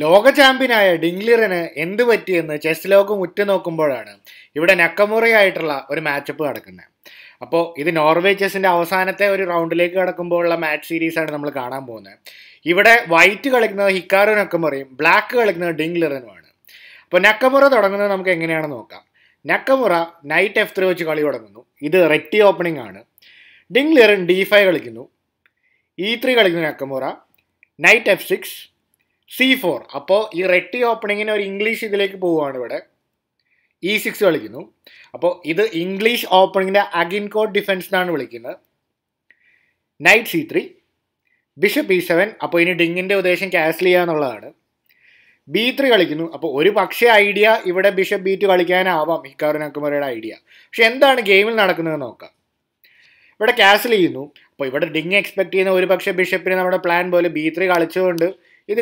ലോക ചാമ്പ്യനായ ഡിംഗ്ലിറിന് എന്ത് പറ്റിയെന്ന് ചെസ് ലോകം ഉറ്റുനോക്കുമ്പോഴാണ് ഇവിടെ നക്കമുറയായിട്ടുള്ള ഒരു മാച്ചപ്പ് നടക്കുന്നത് അപ്പോൾ ഇത് നോർവേ ചെസ്സിൻ്റെ അവസാനത്തെ ഒരു റൗണ്ടിലേക്ക് കടക്കുമ്പോഴുള്ള മാച്ച് സീരീസാണ് നമ്മൾ കാണാൻ പോകുന്നത് ഇവിടെ വൈറ്റ് കളിക്കുന്നത് ഹിക്കാറു നക്കമുറയും ബ്ലാക്ക് കളിക്കുന്നത് ഡിംഗ്ലിറനുമാണ് അപ്പോൾ നക്കമുറ തുടങ്ങുന്നത് നമുക്ക് എങ്ങനെയാണെന്ന് നോക്കാം നക്കമുറ നൈറ്റ് എഫ് ത്രീ വെച്ച് കളി തുടങ്ങുന്നു ഇത് റെറ്റി ഓപ്പണിംഗ് ആണ് ഡിംഗ്ലിറൻ ഡി ഫൈവ് കളിക്കുന്നു ഇ ത്രീ കളിക്കുന്നു Nakamura knight f six c four അപ്പോൾ ഈ റെട്ടി ഓപ്പണിങ്ങിന് ഒരു ഇംഗ്ലീഷ് ഇതിലേക്ക് പോവുകയാണ് ഇവിടെ ഇ e സിക്സ് കളിക്കുന്നു അപ്പോൾ ഇത് ഇംഗ്ലീഷ് ഓപ്പണിങ്ങിൻ്റെ അഗിൻ കോട്ട് ഡിഫൻസ് എന്നാണ് വിളിക്കുന്നത് knight c three bishop e seven അപ്പോൾ ഇനി ഡിങ്ങിൻ്റെ ഉദ്ദേശം ക്യാൻസൽ ചെയ്യുക എന്നുള്ളതാണ് ബി ത്രീ കളിക്കുന്നു അപ്പോൾ ഒരു പക്ഷേ ഐഡിയ ഇവിടെ ബിഷപ്പ് ബി ടു കളിക്കാനാവാം ഹിക്കാറു നക്കുമരയുടെ ഐഡിയ പക്ഷെ എന്താണ് ഗെയിമിൽ നടക്കുന്നത് നോക്കാം ഇവിടെ ക്യാൻസൽ ചെയ്യുന്നു അപ്പോൾ ഇവിടെ ഡിങ് എക്സ്പെക്ട് ചെയ്യുന്ന ഒരു പക്ഷേ ബിഷപ്പിന് നമ്മുടെ പ്ലാൻ പോലെ ബി ത്രീ കളിച്ചുകൊണ്ട് ഇത്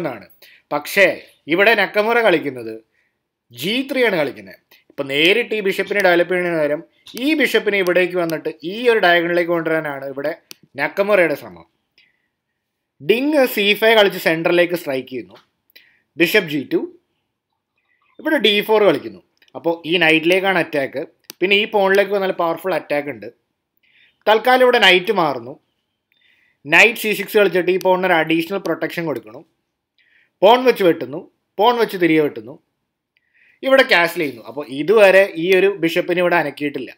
എന്നാണ് പക്ഷേ ഇവിടെ നക്കമുറ കളിക്കുന്നത് ജി ത്രീയാണ് കളിക്കുന്നത് ഇപ്പം നേരിട്ട് ഈ ബിഷപ്പിനെ ഡെവലപ്പ് ചെയ്യുന്നതിന് പകരം ഈ ബിഷപ്പിനെ ഇവിടേക്ക് വന്നിട്ട് ഈ ഒരു ഡയഗണിലേക്ക് കൊണ്ടുവരാനാണ് ഇവിടെ നക്കമുറയുടെ ശ്രമം ഡിങ് സി ഫൈവ് കളിച്ച് സെൻറ്ററിലേക്ക് സ്ട്രൈക്ക് ചെയ്യുന്നു ബിഷപ്പ് ജി ടു ഇവിടെ ഡി ഫോർ കളിക്കുന്നു അപ്പോൾ ഈ നൈറ്റിലേക്കാണ് അറ്റാക്ക് പിന്നെ ഈ പോണിലേക്ക് വന്നാൽ പവർഫുൾ അറ്റാക്ക് ഉണ്ട് തൽക്കാലം ഇവിടെ നൈറ്റ് മാറുന്നു നൈറ്റ് സി സിക്സ് കളിച്ചിട്ട് ഈ ഒരു അഡീഷണൽ പ്രൊട്ടക്ഷൻ കൊടുക്കണം പോൺ വെച്ച് വെട്ടുന്നു പോൺ വെച്ച് തിരികെ വെട്ടുന്നു ഇവിടെ ക്യാഷ് ചെയ്യുന്നു അപ്പോൾ ഇതുവരെ ഈ ഒരു ബിഷപ്പിന് ഇവിടെ അനക്കിയിട്ടില്ല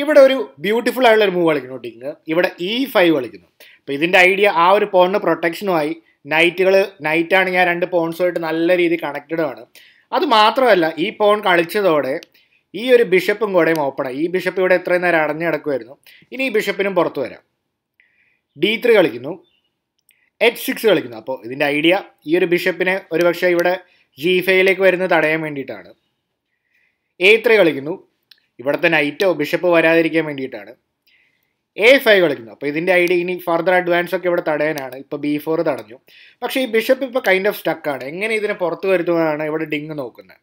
ഇവിടെ ഒരു ബ്യൂട്ടിഫുൾ ആയിട്ടുള്ള ഒരു മൂവ് കളിക്കുന്നു ടിങ് ഇവിടെ ഇ e ഫൈവ് കളിക്കുന്നു അപ്പോൾ ഇതിൻ്റെ ഐഡിയ ആ ഒരു പോണിന് പ്രൊട്ടക്ഷനുമായി നൈറ്റുകൾ നൈറ്റാണ് ഞാൻ രണ്ട് പോൺസുമായിട്ട് നല്ല രീതിയിൽ കണക്റ്റഡ് ആണ് അത് മാത്രമല്ല ഈ പോൺ കളിച്ചതോടെ ഈ ഒരു ബിഷപ്പും കൂടെയും ഓപ്പണായി ഈ ബിഷപ്പ് ഇവിടെ എത്രയും നേരം അടഞ്ഞു കിടക്കുമായിരുന്നു ഇനി ഈ ബിഷപ്പിനും പുറത്തു വരാം ഡി ത്രീ കളിക്കുന്നു എച്ച് സിക്സ് കളിക്കുന്നു അപ്പോൾ ഇതിൻ്റെ ഐഡിയ ഈ ഒരു ബിഷപ്പിനെ ഒരുപക്ഷെ ഇവിടെ ജി ഫൈയിലേക്ക് വരുന്നത് തടയാൻ വേണ്ടിയിട്ടാണ് എ ത്രീ കളിക്കുന്നു ഇവിടുത്തെ നൈറ്റോ ബിഷപ്പ് വരാതിരിക്കാൻ വേണ്ടിയിട്ടാണ് എ ഫൈവ് കളിക്കുന്നു അപ്പോൾ ഇതിൻ്റെ ഐഡിയ ഇനി ഫർദർ അഡ്വാൻസ് ഒക്കെ ഇവിടെ തടയാനാണ് ഇപ്പോൾ ബി ഫോർ തടഞ്ഞു പക്ഷേ ഈ ബിഷപ്പ് ഇപ്പോൾ കൈൻഡ് ഓഫ് സ്റ്റക്കാണ് എങ്ങനെ ഇതിനെ പുറത്ത് വരുത്തുവാനാണ് ഇവിടെ ഡിങ് നോക്കുന്നത്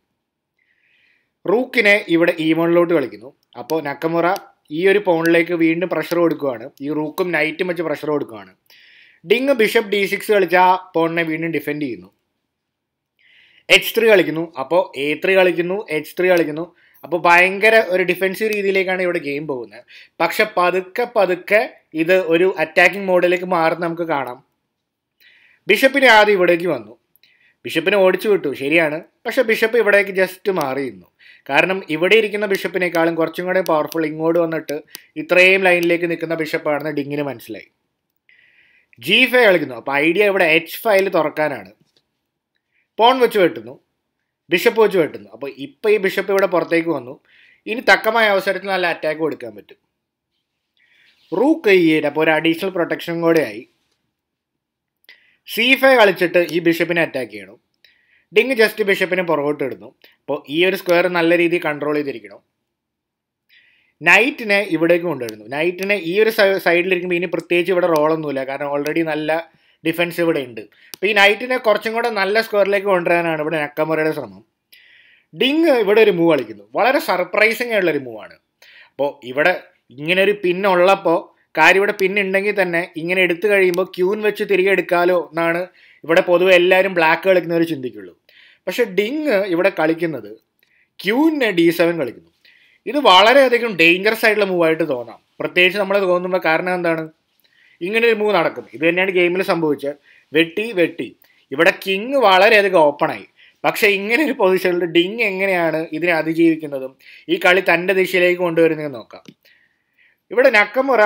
റൂക്കിനെ ഇവിടെ ഈ e വണ്ണിലോട്ട് കളിക്കുന്നു അപ്പോൾ നക്കമുറ ഈ ഒരു പോണിലേക്ക് വീണ്ടും പ്രഷർ കൊടുക്കുകയാണ് ഈ റൂക്കും നൈറ്റും വെച്ച് പ്രഷർ കൊടുക്കുകയാണ് ഡിങ് ബിഷപ്പ് ഡി സിക്സ് കളിച്ച ആ പോണിനെ വീണ്ടും ഡിഫെൻഡ് ചെയ്യുന്നു എച്ച് ത്രീ കളിക്കുന്നു അപ്പോൾ എ ത്രീ കളിക്കുന്നു എച്ച് ത്രീ കളിക്കുന്നു അപ്പോൾ ഭയങ്കര ഒരു ഡിഫെൻസീവ് രീതിയിലേക്കാണ് ഇവിടെ ഗെയിം പോകുന്നത് പക്ഷെ പതുക്കെ പതുക്കെ ഇത് ഒരു അറ്റാക്കിംഗ് മോഡിലേക്ക് മാറുന്ന നമുക്ക് കാണാം ബിഷപ്പിനെ ആദ്യം ഇവിടേക്ക് വന്നു ബിഷപ്പിനെ ഓടിച്ചു വിട്ടു ശരിയാണ് പക്ഷേ ബിഷപ്പ് ഇവിടേക്ക് ജസ്റ്റ് മാറിയിരുന്നു കാരണം ഇവിടെ ഇരിക്കുന്ന ബിഷപ്പിനേക്കാളും കുറച്ചും കൂടെ പവർഫുൾ ഇങ്ങോട്ട് വന്നിട്ട് ഇത്രയും ലൈനിലേക്ക് നിൽക്കുന്ന ബിഷപ്പാണെന്ന് ഡിങ്ങിന് മനസ്സിലായി ജി ഫൈവ് കളിക്കുന്നു അപ്പോൾ ഐഡിയ ഇവിടെ എച്ച് ഫൈൽ തുറക്കാനാണ് പോൺ വെച്ച് വെട്ടുന്നു ബിഷപ്പ് വെച്ച് വെട്ടുന്നു അപ്പോൾ ഇപ്പം ഈ ബിഷപ്പ് ഇവിടെ പുറത്തേക്ക് വന്നു ഇനി തക്കമായ അവസരത്തിൽ നല്ല അറ്റാക്ക് കൊടുക്കാൻ പറ്റും റൂക്ക് ചെയ്യേറ്റ് അപ്പോൾ ഒരു അഡീഷണൽ പ്രൊട്ടക്ഷൻ കൂടെ ആയി സി ഫൈവ് കളിച്ചിട്ട് ഈ ബിഷപ്പിനെ അറ്റാക്ക് ചെയ്യണം ഡിങ് ജസ്റ്റ് ബിഷപ്പിനെ പുറകോട്ട് ഇടുന്നു അപ്പോൾ ഈ ഒരു സ്ക്വയർ നല്ല രീതിയിൽ കൺട്രോൾ ചെയ്തിരിക്കണം നൈറ്റിനെ ഇവിടേക്ക് കൊണ്ടുവരുന്നു നൈറ്റിനെ ഈ ഒരു സൈഡിലിരിക്കുമ്പോൾ ഇനി പ്രത്യേകിച്ച് ഇവിടെ റോളൊന്നുമില്ല കാരണം ഓൾറെഡി നല്ല ഡിഫൻസ് ഇവിടെ ഉണ്ട് അപ്പോൾ ഈ നൈറ്റിനെ കുറച്ചും കൂടെ നല്ല സ്ക്വയറിലേക്ക് കൊണ്ടുവരാനാണ് ഇവിടെ നക്കമുറയുടെ ശ്രമം ഡിങ് ഇവിടെ ഒരു മൂവ് കളിക്കുന്നു വളരെ സർപ്രൈസിങ് ആയിട്ടുള്ളൊരു മൂവാണ് അപ്പോൾ ഇവിടെ ഇങ്ങനെ ഒരു പിന്നുള്ളപ്പോൾ കാര്യം ഇവിടെ പിന്നുണ്ടെങ്കിൽ തന്നെ ഇങ്ങനെ എടുത്തു കഴിയുമ്പോൾ ക്യൂൻ വെച്ച് തിരികെ എടുക്കാലോ എന്നാണ് ഇവിടെ പൊതുവെ എല്ലാവരും ബ്ലാക്ക് കളിക്കുന്നവർ ചിന്തിക്കുള്ളൂ പക്ഷേ ഡിങ് ഇവിടെ കളിക്കുന്നത് ക്യൂവിന് ഡി സെവൻ കളിക്കുന്നു ഇത് വളരെയധികം ഡേഞ്ചറസ് ആയിട്ടുള്ള മൂവായിട്ട് തോന്നാം പ്രത്യേകിച്ച് നമ്മൾ തോന്നുന്ന കാരണം എന്താണ് ഇങ്ങനെ ഒരു മൂവ് നടക്കും ഇത് തന്നെയാണ് ഗെയിമിൽ സംഭവിച്ചത് വെട്ടി വെട്ടി ഇവിടെ കിങ് വളരെയധികം ഓപ്പണായി പക്ഷേ ഇങ്ങനെ ഒരു പൊസിഷനിൽ ഡിങ് എങ്ങനെയാണ് ഇതിനെ അതിജീവിക്കുന്നതും ഈ കളി തൻ്റെ ദിശയിലേക്ക് കൊണ്ടുവരുന്നതെന്ന് നോക്കാം ഇവിടെ നക്കമുറ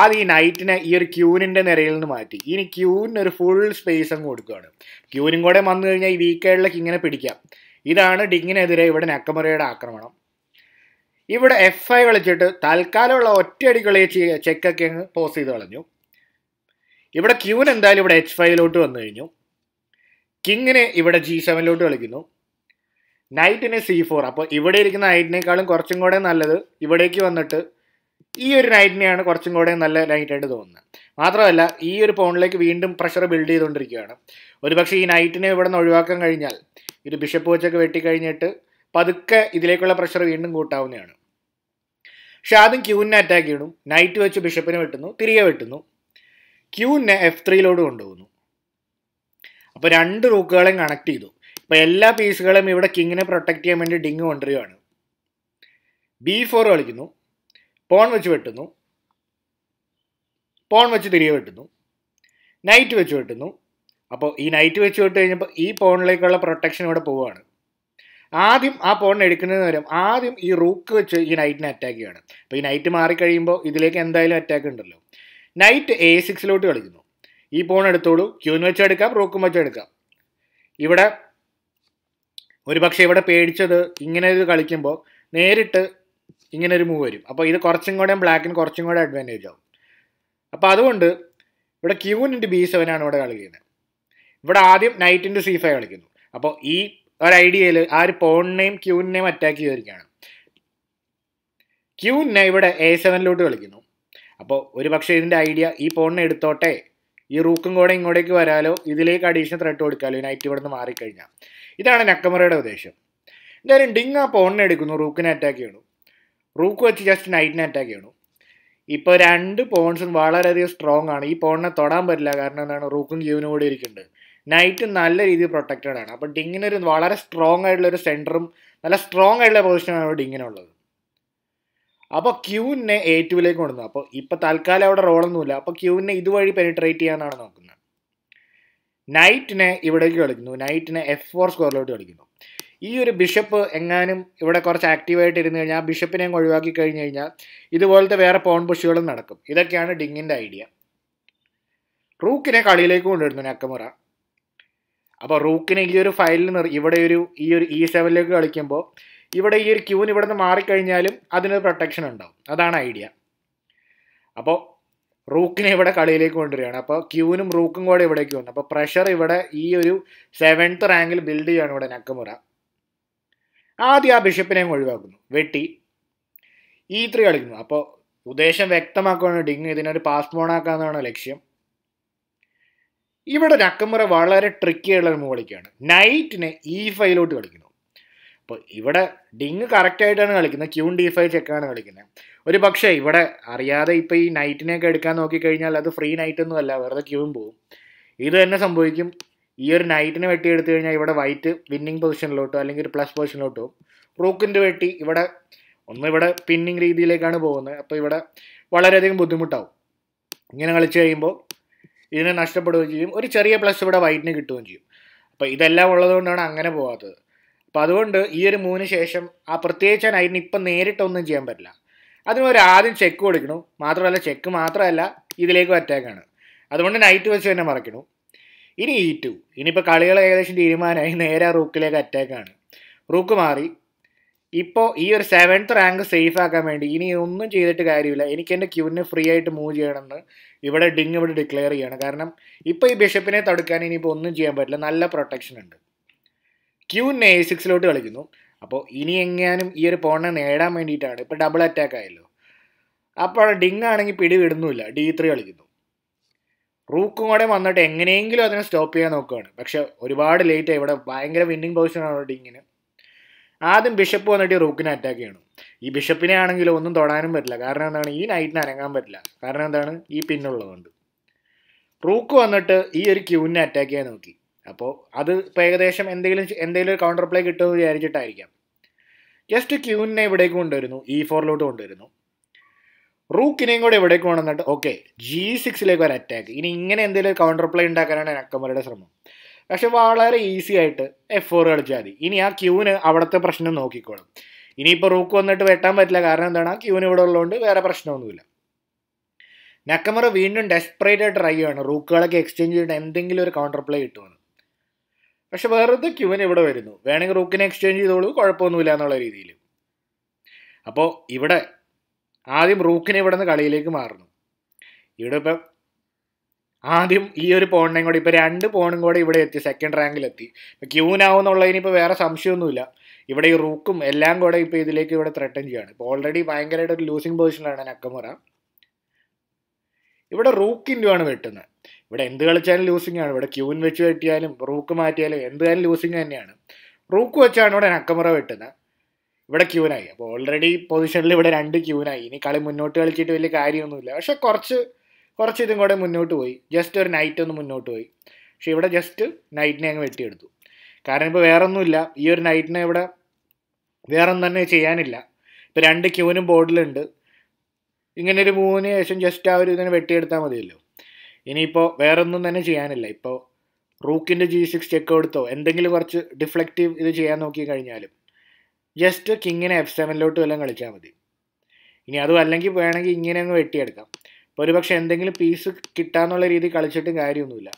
ആദ്യം ഈ നൈറ്റിനെ ഈ ഒരു ക്യൂനിന്റെ നിരയിൽ നിന്ന് മാറ്റി ഇനി ക്യൂവിന് ഒരു ഫുൾ സ്പേസ് അങ്ങ് കൊടുക്കുകയാണ് ക്യൂനും കൂടെ വന്നു കഴിഞ്ഞാൽ ഈ വീക്കേഡിലേക്ക് ഇങ്ങനെ പിടിക്കാം ഇതാണ് ഡിങ്ങിനെതിരെ ഇവിടെ നക്കമറയുടെ ആക്രമണം ഇവിടെ എഫ് ഐ കളിച്ചിട്ട് തൽക്കാലമുള്ള ഒറ്റയടി കളി ചെക്കൊക്കെ അങ്ങ് പോസ് ചെയ്ത് കളഞ്ഞു ഇവിടെ ക്യൂൻ എന്തായാലും ഇവിടെ എച്ച് ഫൈവിലോട്ട് വന്നു കഴിഞ്ഞു കിങ്ങിനെ ഇവിടെ ജി സെവനിലോട്ട് കളിക്കുന്നു നൈറ്റിന് സി ഫോർ അപ്പോൾ ഇവിടെ ഇരിക്കുന്ന നൈറ്റിനേക്കാളും കുറച്ചും കൂടെ നല്ലത് ഇവിടേക്ക് വന്നിട്ട് ഈ ഒരു നൈറ്റിനെയാണ് കുറച്ചും കൂടെ നല്ല നൈറ്റായിട്ട് തോന്നുന്നത് മാത്രമല്ല ഈ ഒരു പൗണ്ടിലേക്ക് വീണ്ടും പ്രഷർ ബിൽഡ് ചെയ്തുകൊണ്ടിരിക്കുകയാണ് ഒരുപക്ഷെ ഈ നൈറ്റിനെ ഇവിടെ നിന്ന് ഒഴിവാക്കാൻ കഴിഞ്ഞാൽ ഒരു ബിഷപ്പ് വെച്ചൊക്കെ വെട്ടിക്കഴിഞ്ഞിട്ട് പതുക്കെ ഇതിലേക്കുള്ള പ്രഷർ വീണ്ടും കൂട്ടാവുന്നതാണ് പക്ഷെ ആദ്യം ക്യൂവിനെ അറ്റാക്ക് ചെയ്യണം നൈറ്റ് വെച്ച് ബിഷപ്പിനെ വെട്ടുന്നു തിരികെ വെട്ടുന്നു ക്യൂവിനെ എഫ് ത്രീയിലോട് കൊണ്ടുപോകുന്നു അപ്പോൾ രണ്ട് റൂക്കുകളെയും കണക്ട് ചെയ്തു ഇപ്പോൾ എല്ലാ പീസുകളും ഇവിടെ കിങ്ങിനെ പ്രൊട്ടക്റ്റ് ചെയ്യാൻ വേണ്ടി ഡിങ് കൊണ്ടുവരികയാണ് ബി ഫോർ കളിക്കുന്നു പോൺ വെച്ച് വെട്ടുന്നു പോൺ വെച്ച് തിരികെ വെട്ടുന്നു നൈറ്റ് വെച്ച് വെട്ടുന്നു അപ്പോൾ ഈ നൈറ്റ് വെച്ച് വിട്ട് കഴിഞ്ഞപ്പോൾ ഈ പോണിലേക്കുള്ള പ്രൊട്ടക്ഷൻ ഇവിടെ പോവുകയാണ് ആദ്യം ആ പോണിന് എടുക്കുന്നതിന് നേരം ആദ്യം ഈ റൂക്ക് വെച്ച് ഈ നൈറ്റിനെ അറ്റാക്ക് ചെയ്യുകയാണ് അപ്പോൾ ഈ നൈറ്റ് മാറിക്കഴിയുമ്പോൾ ഇതിലേക്ക് എന്തായാലും അറ്റാക്ക് ഉണ്ടല്ലോ നൈറ്റ് എ സിക്സിലോട്ട് കളിക്കുന്നു ഈ പോൺ എടുത്തോളൂ ക്യൂൻ വെച്ച് എടുക്കാം റൂക്കും വെച്ച് എടുക്കാം ഇവിടെ ഒരു ഇവിടെ പേടിച്ചത് ഇങ്ങനെ ഇത് കളിക്കുമ്പോൾ നേരിട്ട് ഇങ്ങനെ ഒരു മൂവ് വരും അപ്പോൾ ഇത് കുറച്ചും കൂടെ ബ്ലാക്കിന് കുറച്ചും കൂടെ അഡ്വാൻറ്റേജ് ആവും അപ്പോൾ അതുകൊണ്ട് ഇവിടെ ക്യൂൻ ഇൻറ്റ് ബി സെവൻ ആണ് ഇവിടെ കളിക്കുന്നത് ഇവിടെ ആദ്യം നൈറ്റ് ഇൻറ്റ് സി ഫൈവ് കളിക്കുന്നു അപ്പോൾ ഈ ഒരു ഐഡിയയിൽ ആ ഒരു പോണിനെയും ക്യൂനെയും അറ്റാക്ക് ചെയ്തിരിക്കുകയാണ് ക്യൂനെ ഇവിടെ എ സെവനിലോട്ട് കളിക്കുന്നു അപ്പോൾ ഒരു പക്ഷേ ഇതിൻ്റെ ഐഡിയ ഈ പോണിനെ എടുത്തോട്ടെ ഈ റൂക്കും കൂടെ ഇങ്ങോട്ടേക്ക് വരാലോ ഇതിലേക്ക് അഡീഷണൽ ത്രെഡ് കൊടുക്കാലോ നൈറ്റ് ഇവിടെ നിന്ന് മാറിക്കഴിഞ്ഞാൽ ഇതാണ് നക്കമുറയുടെ ഉദ്ദേശം എന്തായാലും ഡിങ് ആ പോണിനെ എടുക്കുന്നു റൂക്കിനെ അറ്റാക്ക് ചെയ്യുന്നു റൂക്ക് വെച്ച് ജസ്റ്റ് നൈറ്റിനെ അറ്റാക്ക് ചെയ്യണു ഇപ്പോൾ രണ്ട് പോൺസും വളരെയധികം സ്ട്രോങ് ആണ് ഈ പോണിനെ തൊടാൻ പറ്റില്ല കാരണം എന്താണ് റൂക്കും ജീവനും കൂടി ഇരിക്കുന്നുണ്ട് നൈറ്റും നല്ല രീതിയിൽ പ്രൊട്ടക്റ്റഡ് ആണ് അപ്പോൾ ഡിങ്ങിനൊരു വളരെ സ്ട്രോങ് ആയിട്ടുള്ള ഒരു സെൻറ്ററും നല്ല സ്ട്രോങ് ആയിട്ടുള്ള പൊസിഷനാണ് അവിടെ ഡിങ്ങിനുള്ളത് അപ്പോൾ ക്യൂവിനെ എ ടുവിലേക്ക് കൊണ്ടു അപ്പോൾ ഇപ്പോൾ തൽക്കാലം അവിടെ റോളൊന്നുമില്ല അപ്പോൾ ക്യൂവിനെ ഇതുവഴി പെനിട്രേറ്റ് ചെയ്യാനാണ് നോക്കുന്നത് നൈറ്റിനെ ഇവിടേക്ക് കളിക്കുന്നു നൈറ്റിനെ എഫ് ഫോർ സ്കോറിലോട്ട് കളിക്കുന്നു ഈ ഒരു ബിഷപ്പ് എങ്ങാനും ഇവിടെ കുറച്ച് ആക്റ്റീവായിട്ട് ഇരുന്ന് കഴിഞ്ഞാൽ ആ ബിഷപ്പിനെയും ഒഴിവാക്കി കഴിഞ്ഞ് കഴിഞ്ഞാൽ ഇതുപോലത്തെ വേറെ പോൺ പുഷികളും നടക്കും ഇതൊക്കെയാണ് ഡിങ്ങിൻ്റെ ഐഡിയ റൂക്കിനെ കളിയിലേക്ക് കൊണ്ടുവരുന്നു നക്കമുറ അപ്പോൾ റൂക്കിനെ ഈ ഒരു ഫയലിൽ നിർ ഇവിടെ ഒരു ഈ ഒരു ഈ e സെവനിലേക്ക് കളിക്കുമ്പോൾ ഇവിടെ ഈ ഒരു ക്യൂൻ ഇവിടെ നിന്ന് മാറിക്കഴിഞ്ഞാലും അതിനൊരു പ്രൊട്ടക്ഷൻ ഉണ്ടാവും അതാണ് ഐഡിയ അപ്പോൾ റൂക്കിനെ ഇവിടെ കളിയിലേക്ക് കൊണ്ടുവരികയാണ് അപ്പോൾ ക്യൂനും റൂക്കും കൂടെ ഇവിടേക്ക് വന്നു അപ്പോൾ പ്രഷർ ഇവിടെ ഈ ഒരു സെവൻത്ത് റാങ്കിൽ ബിൽഡ് ചെയ്യുകയാണ് ഇവിടെ നക്കമുറ ആദ്യം ആ ബിഷപ്പിനെയും ഒഴിവാക്കുന്നു വെട്ടി ഈ ത്രീ കളിക്കുന്നു അപ്പോൾ ഉദ്ദേശം വ്യക്തമാക്കുകയാണ് ഡിങ് ഇതിനൊരു പാസ് ബോണാക്കാന്നാണ് ലക്ഷ്യം ഇവിടെ നക്കമുറ വളരെ ട്രിക്കി ആയിട്ടുള്ള ഒരു മൂവ് കളിക്കുകയാണ് നൈറ്റിനെ ഇ e ഫൈലോട്ട് കളിക്കുന്നു അപ്പോൾ ഇവിടെ ഡിങ് കറക്റ്റായിട്ടാണ് കളിക്കുന്നത് ക്യൂൺ ഡി ഫൈവ് ചെക്കാണ് കളിക്കുന്നത് ഒരു പക്ഷേ ഇവിടെ അറിയാതെ ഇപ്പോൾ ഈ നൈറ്റിനെയൊക്കെ എടുക്കാൻ നോക്കിക്കഴിഞ്ഞാൽ അത് ഫ്രീ നൈറ്റ് ഒന്നും അല്ല വെറുതെ ക്യൂൺ പോവും ഇത് തന്നെ സംഭവിക്കും ഈ ഒരു നൈറ്റിനെ വെട്ടി എടുത്തു കഴിഞ്ഞാൽ ഇവിടെ വൈറ്റ് വിന്നിങ് പൊസിഷനിലോട്ടോ അല്ലെങ്കിൽ ഒരു പ്ലസ് പൊസിഷനിലോട്ടോ റൂക്കിൻ്റെ വെട്ടി ഇവിടെ ഒന്ന് ഇവിടെ പിന്നിങ് രീതിയിലേക്കാണ് പോകുന്നത് അപ്പോൾ ഇവിടെ വളരെയധികം ബുദ്ധിമുട്ടാവും ഇങ്ങനെ കളിച്ചു കഴിയുമ്പോൾ ഇതിനെ നഷ്ടപ്പെടുകയും ചെയ്യും ഒരു ചെറിയ പ്ലസ് ഇവിടെ വൈറ്റിന് കിട്ടുകയും ചെയ്യും അപ്പോൾ ഇതെല്ലാം ഉള്ളതുകൊണ്ടാണ് അങ്ങനെ പോകാത്തത് അപ്പോൾ അതുകൊണ്ട് ഈ ഒരു മൂന്ന് ശേഷം ആ പ്രത്യേകിച്ച് നൈറ്റിന് ഇപ്പം നേരിട്ടൊന്നും ചെയ്യാൻ പറ്റില്ല അതിന് ഒരു ആദ്യം ചെക്ക് കൊടുക്കണം മാത്രമല്ല ചെക്ക് മാത്രമല്ല ഇതിലേക്ക് അറ്റാക്കാണ് അതുകൊണ്ട് നൈറ്റ് വെച്ച് തന്നെ മറക്കണു ഇനി ഇ e ടു ഇനിയിപ്പോൾ കളികൾ ഏകദേശം തീരുമാനമായി നേരെ റൂക്കിലേക്ക് അറ്റാക്കാണ് റൂക്ക് മാറി ഇപ്പോൾ ഈ ഒരു സെവൻത്ത് റാങ്ക് സേഫ് ആക്കാൻ വേണ്ടി ഇനി ഒന്നും ചെയ്തിട്ട് കാര്യമില്ല എനിക്ക് എൻ്റെ ക്യൂവിനെ ഫ്രീ ആയിട്ട് മൂവ് ചെയ്യണമെന്ന് ഇവിടെ ഡിങ് ഇവിടെ ഡിക്ലെയർ ചെയ്യണം കാരണം ഇപ്പോൾ ഈ ബിഷപ്പിനെ തടുക്കാൻ ഇനിയിപ്പോൾ ഒന്നും ചെയ്യാൻ പറ്റില്ല നല്ല പ്രൊട്ടക്ഷൻ ഉണ്ട് ക്യൂവിനെ എ സിക്സിലോട്ട് കളിക്കുന്നു അപ്പോൾ ഇനി എങ്ങാനും ഈ ഒരു പോണിനെ നേടാൻ വേണ്ടിയിട്ടാണ് ഇപ്പോൾ ഡബിൾ അറ്റാക്ക് ആയല്ലോ അപ്പോൾ ഡിങ് ആണെങ്കിൽ പിടി വിടുന്നുമില്ല ഡി ത്രീ കളിക്കുന്നു റൂക്കും കൂടെ വന്നിട്ട് എങ്ങനെയെങ്കിലും അതിനെ സ്റ്റോപ്പ് ചെയ്യാൻ നോക്കുകയാണ് പക്ഷെ ഒരുപാട് ലേറ്റ് ഇവിടെ ഭയങ്കര വിന്നിങ് പൊസിഷനാണ് ഡിങ്ങിന് ആദ്യം ബിഷപ്പ് വന്നിട്ട് റൂക്കിനെ അറ്റാക്ക് ചെയ്യണം ഈ ബിഷപ്പിനെ ആണെങ്കിലും ഒന്നും തൊടാനും പറ്റില്ല കാരണം എന്താണ് ഈ നൈറ്റിന് അനങ്ങാൻ പറ്റില്ല കാരണം എന്താണ് ഈ പിന്നുള്ളതുകൊണ്ട് റൂക്ക് വന്നിട്ട് ഈ ഒരു ക്യൂവിനെ അറ്റാക്ക് ചെയ്യാൻ നോക്കി അപ്പോൾ അത് ഇപ്പോൾ ഏകദേശം എന്തെങ്കിലും എന്തെങ്കിലും ഒരു കൗണ്ടർ പ്ലേ കിട്ടുമെന്ന് വിചാരിച്ചിട്ടായിരിക്കാം ജസ്റ്റ് ക്യൂവിനെ ഇവിടേക്ക് കൊണ്ടുവരുന്നു ഇ e ഫോറിലോട്ട് കൊണ്ടുവരുന്നു റൂക്കിനെയും കൂടെ എവിടേക്ക് എന്നിട്ട് ഓക്കെ ജി സിക്സിലേക്ക് ഒരു അറ്റാക്ക് ഇനി ഇങ്ങനെ എന്തെങ്കിലും കൗണ്ടർ പ്ലേ ഉണ്ടാക്കാനാണ് അക്കമ്മരുടെ ശ്രമം പക്ഷെ വളരെ ഈസി ആയിട്ട് എഫ് ഫോർ കളിച്ചാൽ മതി ഇനി ആ ക്യൂവിന് അവിടുത്തെ പ്രശ്നം നോക്കിക്കോളും ഇനിയിപ്പോൾ റൂക്ക് വന്നിട്ട് വെട്ടാൻ പറ്റില്ല കാരണം എന്താണ് ആ ക്യൂവിന് ഇവിടെ ഉള്ളതുകൊണ്ട് വേറെ പ്രശ്നമൊന്നുമില്ല നക്കമറ വീണ്ടും ഡെസ്പറേറ്റ് ആയിട്ട് ട്രൈ ചെയ്യണം റൂക്കുകളൊക്കെ എക്സ്ചേഞ്ച് ചെയ്തിട്ട് എന്തെങ്കിലും ഒരു കൗണ്ടർ പ്ലേ കിട്ടുമെന്ന് പക്ഷെ വെറുതെ ക്യൂവിന് ഇവിടെ വരുന്നു വേണമെങ്കിൽ റൂക്കിനെ എക്സ്ചേഞ്ച് ചെയ്തോളൂ കുഴപ്പമൊന്നുമില്ല എന്നുള്ള രീതിയിൽ അപ്പോൾ ഇവിടെ ആദ്യം റൂക്കിനെ ഇവിടെ നിന്ന് കളിയിലേക്ക് മാറുന്നു ഇവിടെ ഇപ്പം ആദ്യം ഈ ഒരു പോണിനെയും കൂടി ഇപ്പം രണ്ട് പോണും കൂടെ ഇവിടെ എത്തി സെക്കൻഡ് റാങ്കിലെത്തി ഇപ്പോൾ ക്യൂനാവും എന്നുള്ളതിന് ഇപ്പോൾ വേറെ സംശയമൊന്നുമില്ല ഇവിടെ ഈ റൂക്കും എല്ലാം കൂടെ ഇപ്പോൾ ഇതിലേക്ക് ഇവിടെ ത്രെട്ടൻ ചെയ്യുകയാണ് ഇപ്പോൾ ഓൾറെഡി ഭയങ്കരമായിട്ട് ഒരു ലൂസിങ് പൊസിഷനിലാണ് നക്കമുറ ഇവിടെ റൂക്കിൻ്റെ ആണ് വെട്ടുന്നത് ഇവിടെ എന്ത് കളിച്ചാലും ലൂസിങ് ആണ് ഇവിടെ ക്യൂൻ വെച്ച് വെട്ടിയാലും റൂക്ക് മാറ്റിയാലും എന്തായാലും ലൂസിങ് തന്നെയാണ് റൂക്ക് വെച്ചാണ് ഇവിടെ നക്കമുറ വെട്ടുന്നത് ഇവിടെ ക്യൂനായി അപ്പോൾ ഓൾറെഡി പൊസിഷനിൽ ഇവിടെ രണ്ട് ക്യൂനായി ഇനി കളി മുന്നോട്ട് കളിച്ചിട്ട് വലിയ കാര്യമൊന്നുമില്ല പക്ഷെ കുറച്ച് കുറച്ച് ഇതും കൂടെ മുന്നോട്ട് പോയി ജസ്റ്റ് ഒരു നൈറ്റ് ഒന്ന് മുന്നോട്ട് പോയി പക്ഷെ ഇവിടെ ജസ്റ്റ് നൈറ്റിനെ അങ്ങ് വെട്ടിയെടുത്തു കാരണം ഇപ്പോൾ വേറൊന്നുമില്ല ഈ ഒരു നൈറ്റിനെ ഇവിടെ വേറൊന്നും തന്നെ ചെയ്യാനില്ല ഇപ്പോൾ രണ്ട് ക്യൂനും ബോർഡിലുണ്ട് ഇങ്ങനെ ഒരു മൂന്ന് ശേഷം ജസ്റ്റ് ആ ഒരു ഇതിനെ വെട്ടിയെടുത്താൽ മതിയല്ലോ ഇനിയിപ്പോൾ വേറൊന്നും തന്നെ ചെയ്യാനില്ല ഇപ്പോൾ റൂക്കിൻ്റെ ജി സിക്സ് ചെക്ക് കൊടുത്തോ എന്തെങ്കിലും കുറച്ച് ഡിഫ്ലക്റ്റീവ് ഇത് ചെയ്യാൻ നോക്കി കഴിഞ്ഞാലും ജസ്റ്റ് കിങ്ങിനെ എഫ് സെവനിലോട്ട് വല്ലതും കളിച്ചാൽ മതി ഇനി അതും അല്ലെങ്കിൽ വേണമെങ്കിൽ ഇങ്ങനെ അങ്ങ് വെട്ടിയെടുക്കാം അപ്പോൾ ഒരു പക്ഷേ എന്തെങ്കിലും പീസ് കിട്ടാന്നുള്ള രീതി കളിച്ചിട്ടും കാര്യമൊന്നുമില്ല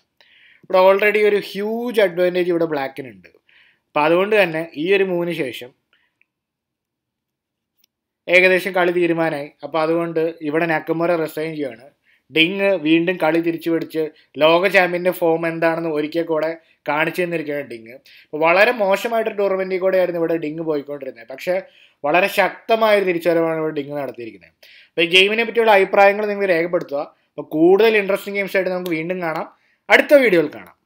ഇവിടെ ഓൾറെഡി ഒരു ഹ്യൂജ് അഡ്വാൻറ്റേജ് ഇവിടെ ബ്ലാക്കിനുണ്ട് അപ്പോൾ അതുകൊണ്ട് തന്നെ ഈ ഒരു മൂന്ന് ശേഷം ഏകദേശം കളി തീരുമാനമായി അപ്പോൾ അതുകൊണ്ട് ഇവിടെ നക്കമുറ റിസൈൻ ചെയ്യുകയാണ് ഡിങ് വീണ്ടും കളി തിരിച്ചു പിടിച്ച് ലോക ചാമ്പ്യൻ്റെ ഫോം എന്താണെന്ന് ഒരിക്കൽ കൂടെ കാണിച്ചു തന്നിരിക്കുകയാണ് ഡിങ് അപ്പോൾ വളരെ മോശമായിട്ട് ടൂർണമെൻറ്റിൽ കൂടെ ആയിരുന്നു ഇവിടെ ഡിങ് പോയിക്കൊണ്ടിരുന്നത് പക്ഷേ വളരെ ശക്തമായ തിരിച്ചുവരവാണ് ഇവിടെ ഡിങ് നടത്തിയിരിക്കുന്നത് അപ്പോൾ ഈ ഗെയിമിനെ പറ്റിയുള്ള അഭിപ്രായങ്ങൾ നിങ്ങൾ രേഖപ്പെടുത്തുക അപ്പോൾ കൂടുതൽ ഇൻട്രസ്റ്റിംഗ് ഗെയിംസ് ആയിട്ട് നമുക്ക് വീണ്ടും കാണാം അടുത്ത വീഡിയോയിൽ കാണാം